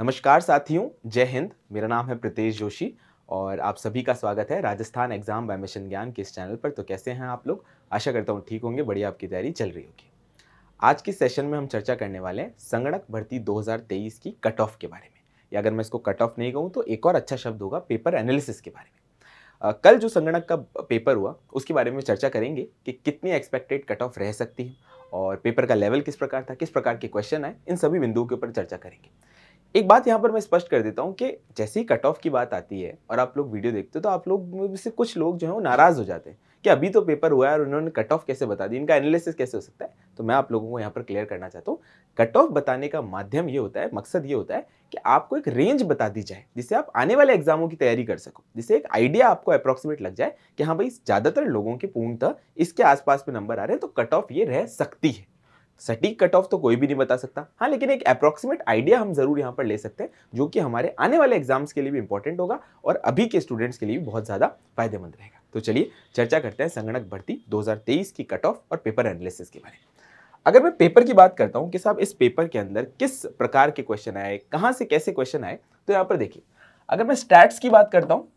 नमस्कार साथियों जय हिंद मेरा नाम है प्रीतेश जोशी और आप सभी का स्वागत है राजस्थान एग्जाम बाय मिशन ज्ञान के इस चैनल पर तो कैसे हैं आप लोग आशा करता हूँ ठीक होंगे बढ़िया आपकी तैयारी चल रही होगी आज के सेशन में हम चर्चा करने वाले हैं संगणक भर्ती 2023 की कट ऑफ के बारे में या अगर मैं इसको कट ऑफ नहीं कहूँ तो एक और अच्छा शब्द होगा पेपर एनालिसिस के बारे में आ, कल जो संगणक का पेपर हुआ उसके बारे में चर्चा करेंगे कि कितनी एक्सपेक्टेड कट ऑफ रह सकती है और पेपर का लेवल किस प्रकार था किस प्रकार के क्वेश्चन आए इन सभी बिंदुओं के ऊपर चर्चा करेंगे एक बात यहाँ पर मैं स्पष्ट कर देता हूँ कि जैसे ही कट ऑफ की बात आती है और आप लोग वीडियो देखते हो तो आप लोग से कुछ लोग जो है वो नाराज़ हो जाते हैं कि अभी तो पेपर हुआ है और उन्होंने कट ऑफ कैसे बता दी इनका एनालिसिस कैसे हो सकता है तो मैं आप लोगों को यहाँ पर क्लियर करना चाहता हूँ कट ऑफ बताने का माध्यम ये होता है मकसद ये होता है कि आपको एक रेंज बता दी जाए जिससे आप आने वाले एग्जामों की तैयारी कर सको जिससे एक आइडिया आपको अप्रोक्सीमेट लग जाए कि हाँ भाई ज़्यादातर लोगों के पूर्णतः इसके आसपास में नंबर आ रहे हैं तो कट ऑफ ये रह सकती है सटीक कट ऑफ तो कोई भी नहीं बता सकता हाँ लेकिन एक अप्रॉक्सीमेट आइडिया हम जरूर यहाँ पर ले सकते हैं जो कि हमारे आने वाले एग्जाम्स के लिए भी इंपॉर्टेंट होगा और अभी के स्टूडेंट्स के लिए भी बहुत ज़्यादा फायदेमंद रहेगा तो चलिए चर्चा करते हैं संगणक भर्ती 2023 की कट ऑफ और पेपर एनालिसिस के बारे में अगर मैं पेपर की बात करता हूँ कि साहब इस पेपर के अंदर किस प्रकार के क्वेश्चन आए कहाँ से कैसे क्वेश्चन आए तो यहाँ पर देखिए अगर मैं स्टैट्स की बात करता हूँ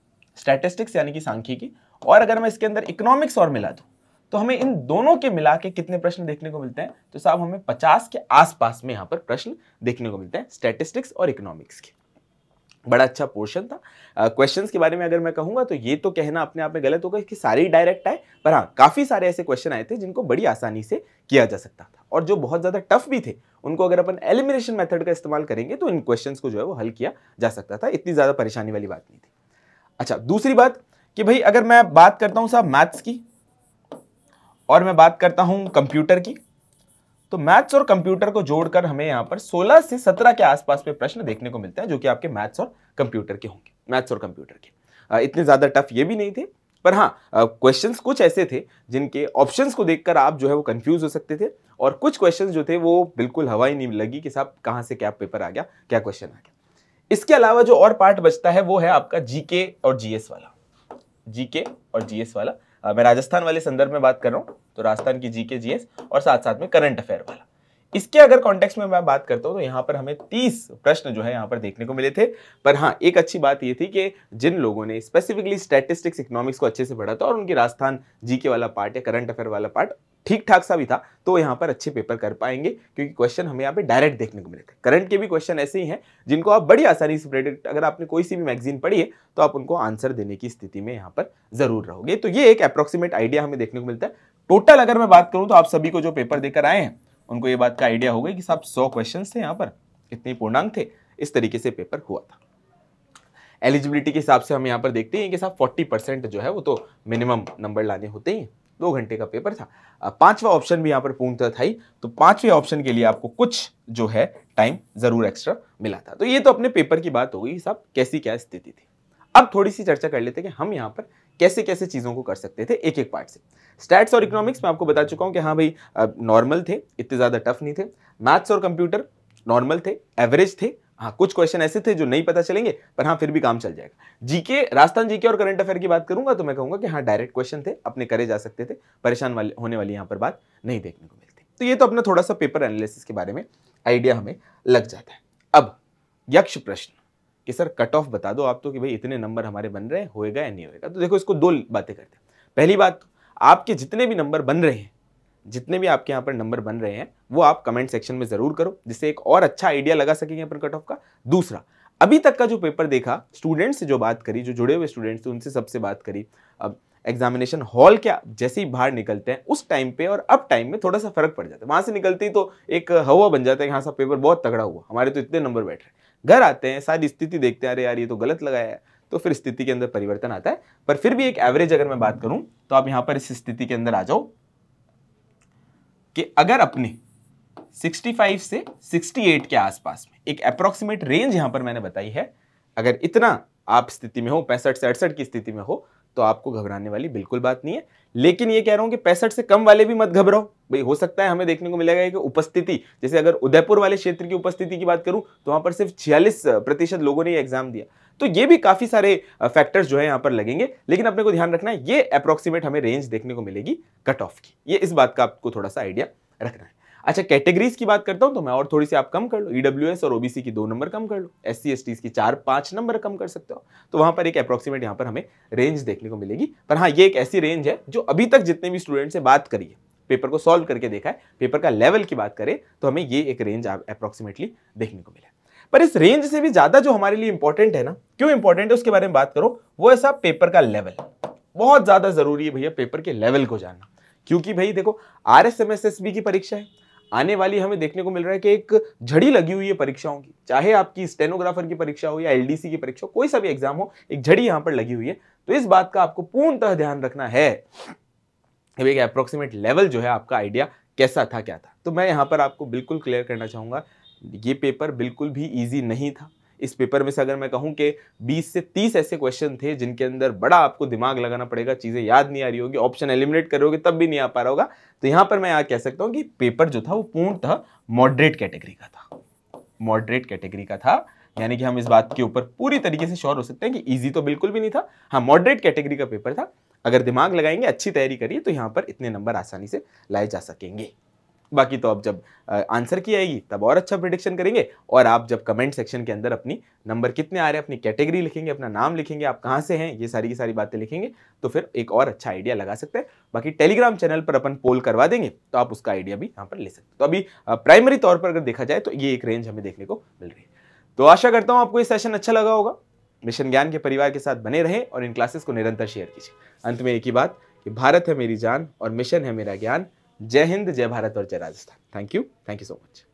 स्टैटिस्टिक्स यानी कि सांख्यिकी और अगर मैं इसके अंदर इकोनॉमिक्स और मिला दूँ तो हमें इन दोनों के मिला के कितने प्रश्न देखने को मिलते हैं तो साहब हमें 50 के आसपास में यहाँ पर प्रश्न देखने को मिलते हैं स्टेटिस्टिक्स और इकोनॉमिक्स के बड़ा अच्छा पोर्शन था क्वेश्चन uh, के बारे में अगर मैं कहूँगा तो ये तो कहना अपने आप में गलत होगा कि सारे डायरेक्ट आए पर हाँ काफ़ी सारे ऐसे क्वेश्चन आए थे जिनको बड़ी आसानी से किया जा सकता था और जो बहुत ज़्यादा टफ भी थे उनको अगर अपन एलिमिनेशन मेथड का इस्तेमाल करेंगे तो इन क्वेश्चन को जो है वो हल किया जा सकता था इतनी ज़्यादा परेशानी वाली बात नहीं थी अच्छा दूसरी बात कि भाई अगर मैं बात करता हूँ साहब मैथ्स की और मैं बात करता हूं कंप्यूटर की तो मैथ्स और कंप्यूटर को जोड़कर हमें यहाँ पर 16 से 17 के आसपास पे प्रश्न देखने को मिलते हैं जो कि आपके मैथ्स और कंप्यूटर के होंगे मैथ्स और कंप्यूटर के इतने ज़्यादा टफ ये भी नहीं थे पर हाँ क्वेश्चंस कुछ ऐसे थे जिनके ऑप्शंस को देखकर आप जो है वो कंफ्यूज हो सकते थे और कुछ क्वेश्चंस जो थे वो बिल्कुल हवा ही नहीं लगी कि साहब कहाँ से क्या पेपर आ गया क्या क्वेश्चन आ गया इसके अलावा जो और पार्ट बचता है वो है आपका जीके और जीएस वाला जीके और जीएस वाला मैं राजस्थान वाले संदर्भ में बात कर रहा हूँ तो राजस्थान की जीके जीएस और साथ साथ में करंट अफेयर वाला इसके अगर कॉन्टेक्स में मैं बात करता हूँ तो यहाँ पर हमें तीस प्रश्न जो है यहाँ पर देखने को मिले थे पर हाँ एक अच्छी बात ये थी कि जिन लोगों ने स्पेसिफिकली स्टैटिस्टिक्स इकोनॉमिक्स को अच्छे से पढ़ा था और उनकी राजस्थान जीके वाला पार्ट या करंट अफेयर वाला पार्ट ठीक ठाक सा भी था तो यहाँ पर अच्छे पेपर कर पाएंगे क्योंकि क्वेश्चन हमें यहाँ पे डायरेक्ट देखने को मिले थे करंट के भी क्वेश्चन ऐसे ही हैं जिनको आप बड़ी आसानी से प्रेडिक्ट अगर आपने कोई सी भी मैगजीन पढ़ी है तो आप उनको आंसर देने की स्थिति में यहाँ पर जरूर रहोगे तो ये एक अप्रोक्सीमेट आइडिया हमें देखने को मिलता है टोटल अगर मैं बात करूँ तो आप सभी को जो पेपर देकर आए हैं उनको ये बात का आइडिया होगा कि साहब सौ क्वेश्चन थे यहाँ पर इतने पूर्णांक थे इस तरीके से पेपर हुआ था एलिजिबिलिटी के हिसाब से हम यहाँ पर देखते हैं कि साहब 40 परसेंट जो है वो तो मिनिमम नंबर लाने होते हैं दो घंटे का पेपर था पांचवा ऑप्शन भी यहाँ पर पूर्णतः था ही तो पांचवें ऑप्शन के लिए आपको कुछ जो है टाइम जरूर एक्स्ट्रा मिला था तो ये तो अपने पेपर की बात हो गई साहब कैसी क्या स्थिति थी अब थोड़ी सी चर्चा कर लेते कि हम यहाँ पर कैसे कैसे चीज़ों को कर सकते थे एक एक पार्ट से स्टैट्स और इकोनॉमिक्स मैं आपको बता चुका हूँ कि हाँ भाई नॉर्मल थे इतने ज़्यादा टफ नहीं थे मैथ्स और कंप्यूटर नॉर्मल थे एवरेज थे हाँ कुछ क्वेश्चन ऐसे थे जो नहीं पता चलेंगे पर हाँ फिर भी काम चल जाएगा जीके राजस्थान जीके और करंट अफेयर की बात करूंगा तो मैं कहूंगा कि हाँ डायरेक्ट क्वेश्चन थे अपने करे जा सकते थे परेशान वाले होने वाली यहाँ पर बात नहीं देखने को मिलती तो ये तो अपना थोड़ा सा पेपर एनालिसिस के बारे में आइडिया हमें लग जाता है अब यक्ष प्रश्न कि सर कट ऑफ बता दो आप तो कि भाई इतने नंबर हमारे बन रहे हैं होएगा या नहीं होएगा तो देखो इसको दो बातें करते हैं पहली बात आपके जितने भी नंबर बन रहे हैं जितने भी आपके यहाँ पर नंबर बन रहे हैं वो आप कमेंट सेक्शन में ज़रूर करो जिससे एक और अच्छा आइडिया लगा सकेंगे अपन कट ऑफ का दूसरा अभी तक का जो पेपर देखा स्टूडेंट्स से जो बात करी जो जुड़े हुए स्टूडेंट्स थे उनसे सबसे बात करी अब एग्जामिनेशन हॉल क्या जैसे ही बाहर निकलते हैं उस टाइम पे और अब टाइम में थोड़ा सा फर्क पड़ जाता है वहाँ से निकलते ही तो एक हवा बन जाता है कि हाँ सा पेपर बहुत तगड़ा हुआ हमारे तो इतने नंबर बैठ रहे घर आते हैं सारी स्थिति देखते हैं अरे यार ये तो गलत लगाया है तो फिर स्थिति के अंदर परिवर्तन आता है पर फिर भी एक एवरेज अगर मैं बात करूँ तो आप यहाँ पर इस स्थिति के अंदर आ जाओ कि अगर अपने 65 से 68 के आसपास में एक अप्रोक्सीमेट रेंज यहां पर मैंने बताई है अगर इतना आप स्थिति में हो पैंसठ से अड़सठ की स्थिति में हो तो आपको घबराने वाली बिल्कुल बात नहीं है लेकिन ये कह रहा हूं कि पैंसठ से कम वाले भी मत घबराओ भाई हो सकता है हमें देखने को मिलेगा कि उपस्थिति जैसे अगर उदयपुर वाले क्षेत्र की उपस्थिति की बात करूं तो वहां पर सिर्फ छियालीस प्रतिशत लोगों ने एग्जाम दिया तो ये भी काफ़ी सारे फैक्टर्स जो है यहां पर लगेंगे लेकिन अपने को ध्यान रखना है ये अप्रोक्सीमेट हमें रेंज देखने को मिलेगी कट ऑफ की ये इस बात का आपको थोड़ा सा आइडिया रखना है अच्छा कैटेगरीज की बात करता हूँ तो मैं और थोड़ी सी आप कम कर लो ईडब्ल्यू e और ओबीसी की दो नंबर कम कर लो एस सी एस की चार पांच नंबर कम कर सकते हो तो वहाँ पर एक अप्रोक्सीमेट यहाँ पर हमें रेंज देखने को मिलेगी पर हाँ ये एक ऐसी रेंज है जो अभी तक जितने भी स्टूडेंट से बात करिए पेपर को सॉल्व करके देखा है पेपर का लेवल की बात करें तो हमें ये एक रेंज अप्रोक्सीमेटली देखने को मिला पर इस रेंज से भी ज्यादा जो हमारे लिए इंपॉर्टेंट है ना क्यों इंपॉर्टेंट है उसके बारे में बात करो वो है साहब पेपर का लेवल बहुत ज्यादा जरूरी है भैया पेपर के लेवल को जानना क्योंकि भाई देखो R S M S S B की परीक्षा है आने वाली हमें देखने को मिल रहा है कि एक झड़ी लगी हुई है परीक्षाओं की चाहे आपकी स्टेनोग्राफर की परीक्षा हो या एलडीसी की परीक्षा हो कोई सा भी एग्जाम हो एक झड़ी यहां पर लगी हुई है तो इस बात का आपको पूर्णतः ध्यान रखना है एक अप्रोक्सीमेट लेवल जो है आपका आइडिया कैसा था क्या था तो मैं यहाँ पर आपको बिल्कुल क्लियर करना चाहूँगा ये पेपर बिल्कुल भी ईजी नहीं था इस पेपर में से अगर मैं कहूँ कि 20 से 30 ऐसे क्वेश्चन थे जिनके अंदर बड़ा आपको दिमाग लगाना पड़ेगा चीज़ें याद नहीं आ रही होगी ऑप्शन एलिमिनेट करोगे तब भी नहीं आ पा रहा होगा तो यहाँ पर मैं यहाँ कह सकता हूँ कि पेपर जो था वो पूर्णतः मॉडरेट कैटेगरी का था मॉडरेट कैटेगरी का था यानी कि हम इस बात के ऊपर पूरी तरीके से श्योर हो सकते हैं कि ईजी तो बिल्कुल भी नहीं था हाँ मॉडरेट कैटेगरी का पेपर था अगर दिमाग लगाएंगे अच्छी तैयारी करिए तो यहाँ पर इतने नंबर आसानी से लाए जा सकेंगे बाकी तो अब जब आंसर की आएगी तब और अच्छा प्रिडिक्शन करेंगे और आप जब कमेंट सेक्शन के अंदर अपनी नंबर कितने आ रहे हैं अपनी कैटेगरी लिखेंगे अपना नाम लिखेंगे आप कहाँ से हैं ये सारी की सारी बातें लिखेंगे तो फिर एक और अच्छा आइडिया लगा सकते हैं बाकी टेलीग्राम चैनल पर अपन पोल करवा देंगे तो आप उसका आइडिया भी यहाँ पर ले सकते तो अभी प्राइमरी तौर पर अगर देखा जाए तो ये एक रेंज हमें देखने को मिल रही है तो आशा करता हूँ आपको ये सेशन अच्छा लगा होगा मिशन ज्ञान के परिवार के साथ बने रहें और इन क्लासेस को निरंतर शेयर कीजिए अंत में एक ही बात कि भारत है मेरी जान और मिशन है मेरा ज्ञान जय हिंद जय भारत और जय Rajasthan thank you thank you so much